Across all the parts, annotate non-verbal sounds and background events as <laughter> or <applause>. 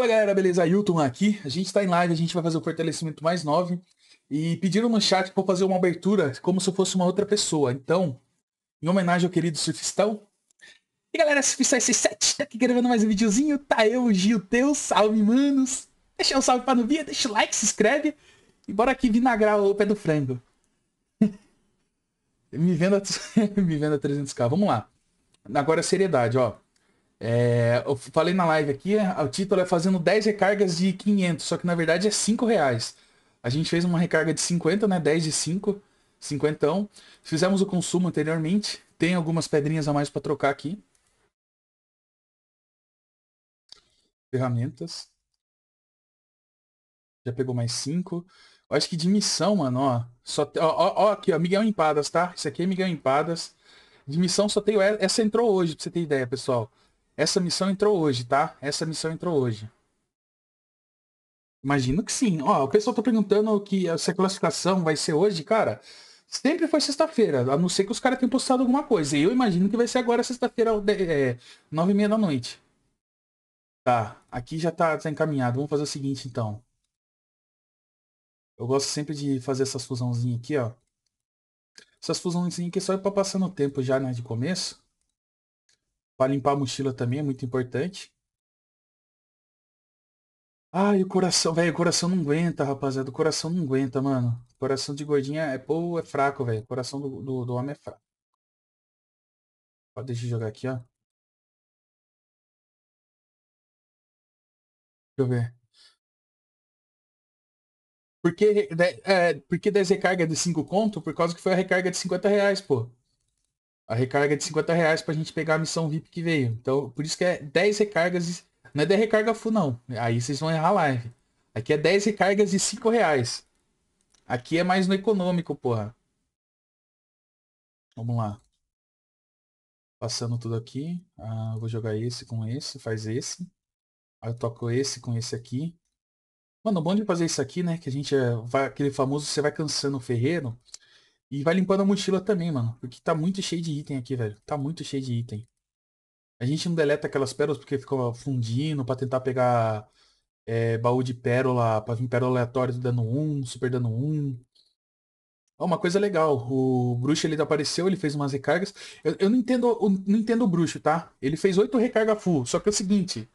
Fala galera, beleza? Ailton aqui. A gente tá em live, a gente vai fazer o fortalecimento mais 9. E pediram no chat para fazer uma abertura como se eu fosse uma outra pessoa. Então, em homenagem ao querido surfistão. E galera, surfistão S7, tá aqui gravando mais um videozinho. Tá eu, Gil Teu, salve manos. Deixa um salve pra Nubia, deixa o like, se inscreve. E bora aqui vinagrar o pé do frango. <laughs> me, vendo <laughs> me 300k, vamos lá. Agora seriedade, ó. É, eu falei na live aqui, o título é fazendo 10 recargas de 500, só que na verdade é 5 reais. A gente fez uma recarga de 50, né? 10 de 5, 50. Fizemos o consumo anteriormente. Tem algumas pedrinhas a mais para trocar aqui. Ferramentas. Já pegou mais 5. Acho que de missão, mano, ó. Só, ó, ó, aqui, ó. Miguel Empadas, tá? Isso aqui é Miguel Empadas. De missão só tenho Essa entrou hoje, pra você ter ideia, pessoal. Essa missão entrou hoje, tá? Essa missão entrou hoje. Imagino que sim. Ó, o pessoal tá perguntando que essa classificação vai ser hoje, cara. Sempre foi sexta-feira, a não ser que os caras tenham postado alguma coisa. E eu imagino que vai ser agora sexta-feira, é, nove e meia da noite. Tá, aqui já tá, tá encaminhado. Vamos fazer o seguinte, então. Eu gosto sempre de fazer essas fusãozinhas aqui, ó. Essas fusãozinhas aqui é só é pra passar no tempo já, né, de começo. Para limpar a mochila também é muito importante. Ai, o coração, velho, o coração não aguenta, rapaziada. O coração não aguenta, mano. O coração de gordinha é, é pô, é fraco, velho. O coração do, do, do, homem é fraco. Ó, deixa eu jogar aqui, ó. Deixa eu ver. Por que, é, 10 recarga de 5 conto? Por causa que foi a recarga de 50 reais, pô a recarga de 50 reais pra gente pegar a missão VIP que veio. Então, por isso que é 10 recargas. Não é 10 recarga full, não. Aí vocês vão errar a live. Aqui é 10 recargas de 5 reais. Aqui é mais no econômico, porra. Vamos lá. Passando tudo aqui. Ah, vou jogar esse com esse. Faz esse. Aí eu toco esse com esse aqui. Mano, o bom de fazer isso aqui, né? Que a gente é, vai aquele famoso, você vai cansando o ferreiro. E vai limpando a mochila também, mano. Porque tá muito cheio de item aqui, velho. Tá muito cheio de item. A gente não deleta aquelas pérolas porque ficou fundindo pra tentar pegar é, baú de pérola, pra vir pérola aleatória dando 1, um, super dando 1. Um. uma coisa legal, o bruxo ele apareceu, ele fez umas recargas. Eu, eu não entendo eu não entendo o bruxo, tá? Ele fez oito recarga full, só que é o seguinte.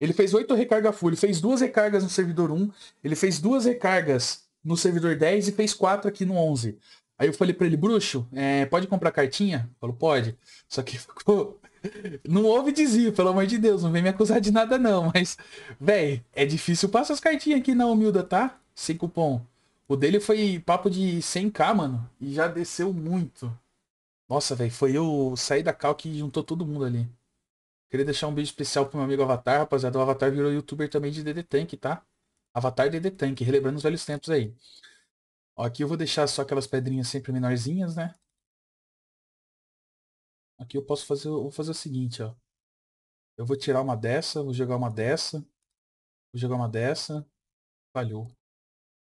Ele fez oito recarga full, ele fez duas recargas no servidor 1, um, ele fez duas recargas no servidor 10 e fez 4 aqui no 11. Aí eu falei para ele, bruxo, é, pode comprar cartinha? Falou, pode. Só que <laughs> ficou. Não houve desvio, pelo amor de Deus, não vem me acusar de nada não, <laughs> mas, véi, é difícil. Passa as cartinhas aqui na humilda, tá? Sem cupom. O dele foi papo de 100k, mano, e já desceu muito. Nossa, velho, foi eu sair da cal que juntou todo mundo ali. Queria deixar um beijo especial pro meu amigo Avatar, rapaziada. O Avatar virou youtuber também de DD Tank, tá? Avatar The Tank, relembrando os velhos tempos aí. Ó, aqui eu vou deixar só aquelas pedrinhas sempre menorzinhas, né? Aqui eu posso fazer, vou fazer o seguinte, ó. Eu vou tirar uma dessa, vou jogar uma dessa, vou jogar uma dessa, falhou.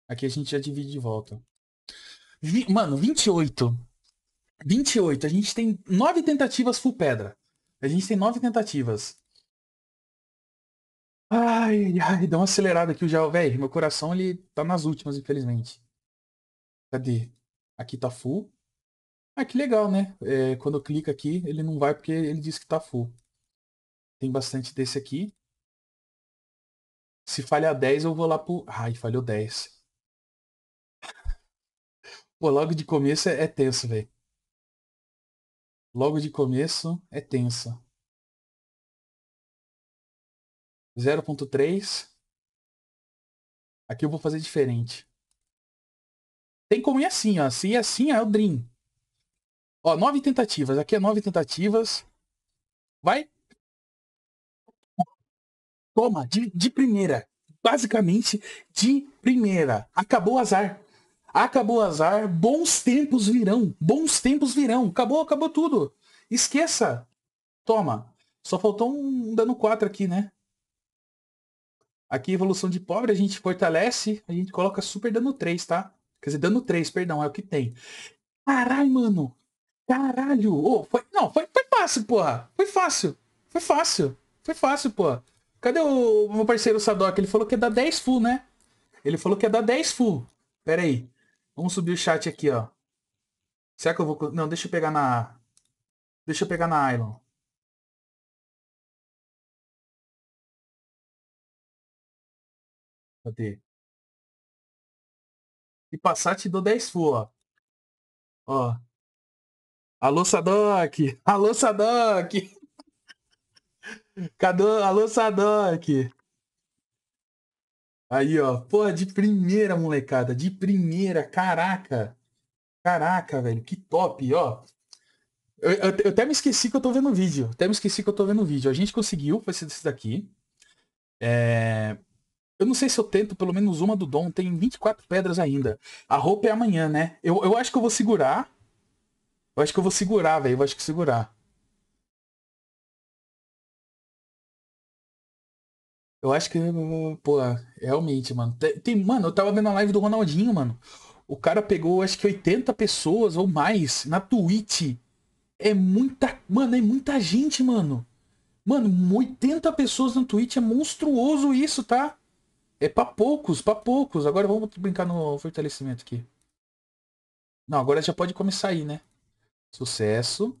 Aqui a gente já divide de volta. Vi, mano, 28. 28, a gente tem nove tentativas full pedra. A gente tem nove tentativas. Ai, ai, dá uma acelerada aqui já, velho. Meu coração, ele tá nas últimas, infelizmente. Cadê? Aqui tá full. Ah, que legal, né? É, quando eu clico aqui, ele não vai porque ele diz que tá full. Tem bastante desse aqui. Se falhar 10, eu vou lá pro... Ai, falhou 10. <laughs> Pô, logo de começo é, é tenso, velho. Logo de começo é tenso. 0.3. Aqui eu vou fazer diferente. Tem como ir assim, ó. Se ir assim, é o Dream. Ó, nove tentativas. Aqui é nove tentativas. Vai. Toma, de, de primeira. Basicamente, de primeira. Acabou o azar. Acabou o azar. Bons tempos virão. Bons tempos virão. Acabou, acabou tudo. Esqueça. Toma. Só faltou um dano 4 aqui, né? Aqui, evolução de pobre, a gente fortalece, a gente coloca super dano 3, tá? Quer dizer, dano 3, perdão, é o que tem. Caralho, mano. Caralho. Oh, foi... Não, foi, foi fácil, porra. Foi fácil. Foi fácil. Foi fácil, porra. Cadê o, o meu parceiro Sadok? Ele falou que ia dar 10 full, né? Ele falou que ia dar 10 full. Pera aí. Vamos subir o chat aqui, ó. Será que eu vou... Não, deixa eu pegar na... Deixa eu pegar na Ilon. Cadê? E passar te dou 10 full, ó. Ó. Alô, Sadoc! <laughs> Alô, Sadoc! <laughs> Cadê? Alô, Sadoc! Aí, ó. Porra, de primeira, molecada. De primeira. Caraca. Caraca, velho. Que top, ó. Eu, eu, eu até me esqueci que eu tô vendo o vídeo. Até me esqueci que eu tô vendo o vídeo. A gente conseguiu, foi esse daqui. É... Eu não sei se eu tento pelo menos uma do Dom. Tem 24 pedras ainda. A roupa é amanhã, né? Eu, eu acho que eu vou segurar. Eu acho que eu vou segurar, velho. Eu acho que segurar. Eu acho que, pô, realmente, mano. Tem, mano, eu tava vendo a live do Ronaldinho, mano. O cara pegou, acho que 80 pessoas ou mais na Twitch. É muita, mano, é muita gente, mano. Mano, 80 pessoas na Twitch é monstruoso isso, tá? É pra poucos, pra poucos. Agora vamos brincar no fortalecimento aqui. Não, agora já pode começar aí, né? Sucesso.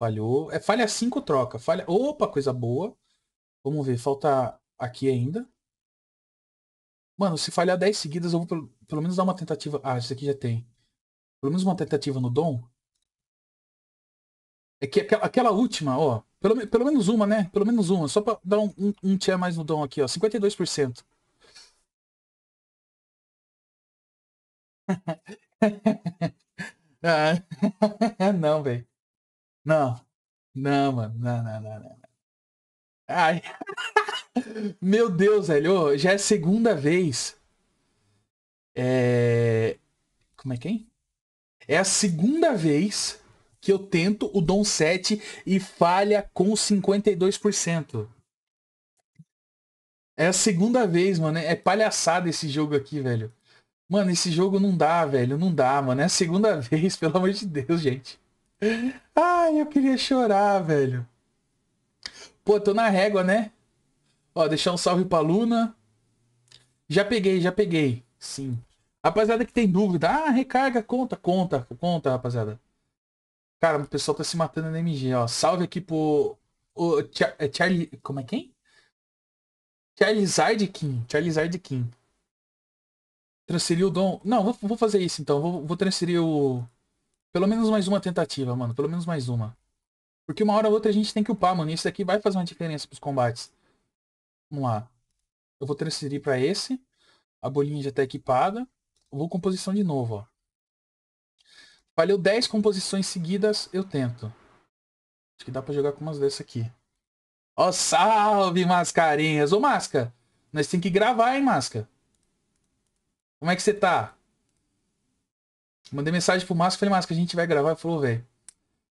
Falhou. É falha 5, troca. Falha. Opa, coisa boa. Vamos ver, falta aqui ainda. Mano, se falhar 10 seguidas, eu vou pelo, pelo menos dar uma tentativa. Ah, isso aqui já tem. Pelo menos uma tentativa no dom. É que aquela, aquela última, ó. Pelo, pelo menos uma, né? Pelo menos uma. Só pra dar um, um, um tchê mais no dom aqui, ó. 52%. <laughs> Ah, <laughs> não, velho. Não. Não, mano. Não, não, não, não. Ai. <laughs> Meu Deus, velho. já é a segunda vez. É... Como é que é? É a segunda vez que eu tento o Dom 7 e falha com 52%. É a segunda vez, mano. É palhaçada esse jogo aqui, velho. Mano, esse jogo não dá, velho. Não dá, mano. É a segunda <laughs> vez, pelo amor de Deus, gente. Ai, eu queria chorar, velho. Pô, tô na régua, né? Ó, deixar um salve pra Luna. Já peguei, já peguei. Sim. Rapaziada que tem dúvida. Ah, recarga, conta, conta, conta, rapaziada. Cara, o pessoal tá se matando na MG, ó. Salve aqui pro. O é Charlie. Como é quem? Charizard King. Charizard King. Transferir o dom. Não, vou, vou fazer isso então. Vou, vou, transferir o. Pelo menos mais uma tentativa, mano. Pelo menos mais uma. Porque uma hora ou outra a gente tem que upar, mano. Isso daqui vai fazer uma diferença pros combates. Vamos lá. Eu vou transferir pra esse. A bolinha já tá equipada. vou composição de novo, ó. Falhou 10 composições seguidas, eu tento. Acho que dá pra jogar com umas dessas aqui. Ó, oh, salve, mascarinhas! Ô, Masca! Nós tem que gravar, hein, Masca? Como é que você tá? Mandei mensagem pro Masca, falei, Masca, a gente vai gravar. Ele falou, velho,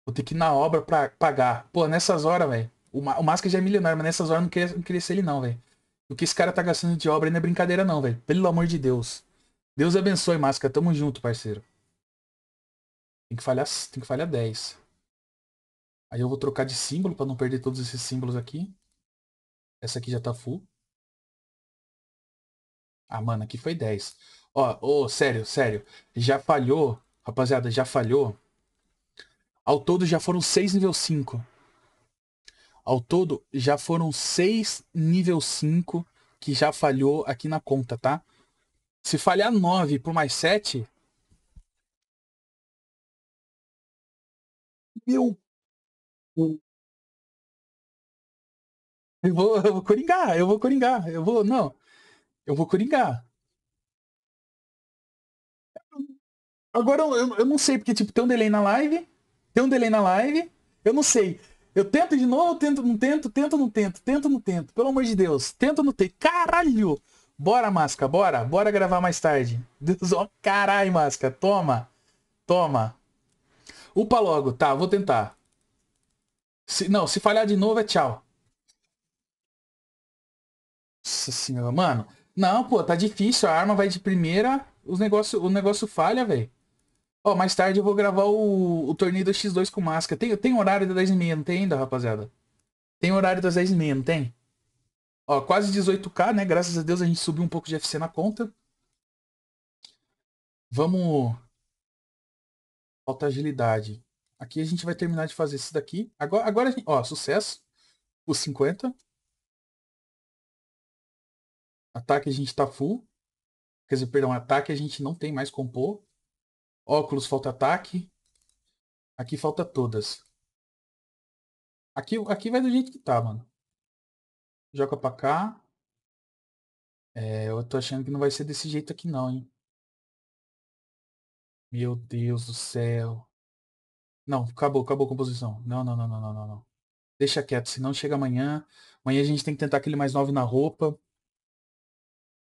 vou ter que ir na obra pra pagar. Pô, nessas horas, velho, o, Masca já é milionário, mas nessas horas não queria, não queria ser ele não, velho. O que esse cara tá gastando de obra não é brincadeira não, velho. Pelo amor de Deus. Deus abençoe, Masca. Tamo junto, parceiro. Tem que falhar, tem que falhar 10. Aí eu vou trocar de símbolo para não perder todos esses símbolos aqui. Essa aqui já tá full. Ah, mano, aqui foi 10. Ó, oh, sério, sério. Já falhou, rapaziada, já falhou. Ao todo já foram 6 nível 5. Ao todo já foram 6 nível 5 que já falhou aqui na conta, tá? Se falhar 9 por mais 7, meu. Eu vou, eu vou coringar, eu vou coringar, eu vou. Não, eu vou coringar. Agora eu, eu não sei, porque tipo, tem um delay na live. Tem um delay na live. Eu não sei. Eu tento de novo, tento, não tento, tento, não tento, tento, não tento. Pelo amor de Deus. Tento, não tento. Caralho! Bora, Masca, bora. Bora gravar mais tarde. Deus, ó, caralho, Masca. Toma. Toma. Upa logo, tá, vou tentar. Se, não, se falhar de novo é tchau. Nossa senhora, mano. Não, pô, tá difícil. A arma vai de primeira, os negócio, o negócio falha, velho. Ó, mais tarde eu vou gravar o, o torneio do X2 com máscara. Tem, tem horário das 10h30, não tem ainda, rapaziada? Tem horário das 10h30, não tem? Ó, quase 18k, né? Graças a Deus a gente subiu um pouco de FC na conta. Vamos Falta agilidade. Aqui a gente vai terminar de fazer isso daqui. Agora, agora gente, ó, sucesso. Os 50. Ataque a gente tá full. Quer dizer, perdão, ataque a gente não tem mais compor. Óculos falta ataque. Aqui falta todas. Aqui, aqui vai do jeito que tá, mano. Joga pra cá. É, eu tô achando que não vai ser desse jeito aqui não, hein. Meu Deus do céu. Não, acabou, acabou a composição. Não, não, não, não, não, não. Deixa quieto, senão chega amanhã. Amanhã a gente tem que tentar aquele mais nove na roupa.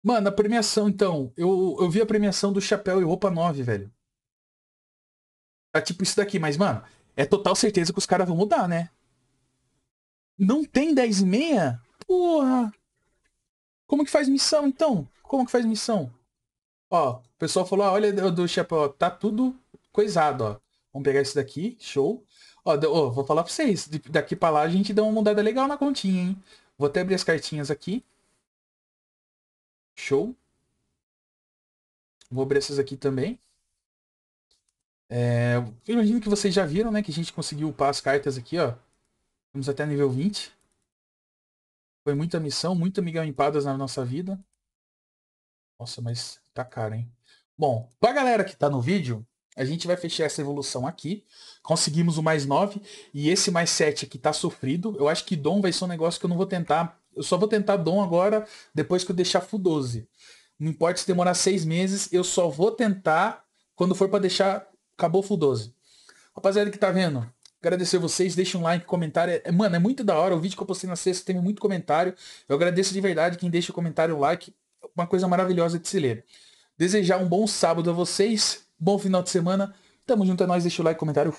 Mano, a premiação, então. Eu, eu vi a premiação do chapéu e roupa 9, velho. Tá tipo isso daqui, mas, mano, é total certeza que os caras vão mudar, né? Não tem 10 e meia? Porra! Como que faz missão, então? Como que faz missão? Ó, o pessoal falou, ó, ah, olha do chapéu, tá tudo coisado, ó. Vamos pegar esse daqui, show. Ó, ó, vou falar pra vocês, daqui pra lá a gente deu uma mudada legal na continha, hein? Vou até abrir as cartinhas aqui. Show. Vou abrir essas aqui também. É, eu imagino que vocês já viram, né? Que a gente conseguiu upar as cartas aqui, ó. Vamos até nível 20. Foi muita missão, muita Miguel empadas na nossa vida. Nossa, mas tá caro, hein? Bom, pra galera que tá no vídeo, a gente vai fechar essa evolução aqui. Conseguimos o mais 9 e esse mais 7 aqui tá sofrido. Eu acho que Dom vai ser um negócio que eu não vou tentar. Eu só vou tentar Dom agora, depois que eu deixar Full 12. Não importa se demorar 6 meses, eu só vou tentar quando for para deixar... Acabou Full 12. Rapaziada que tá vendo, agradecer vocês, deixa um like, comentário. É, mano, é muito da hora. O vídeo que eu postei na sexta teve muito comentário. Eu agradeço de verdade quem deixa o comentário, o like. Uma coisa maravilhosa de se ler. Desejar um bom sábado a vocês, bom final de semana. Tamo junto é nós, deixa o like, comentário.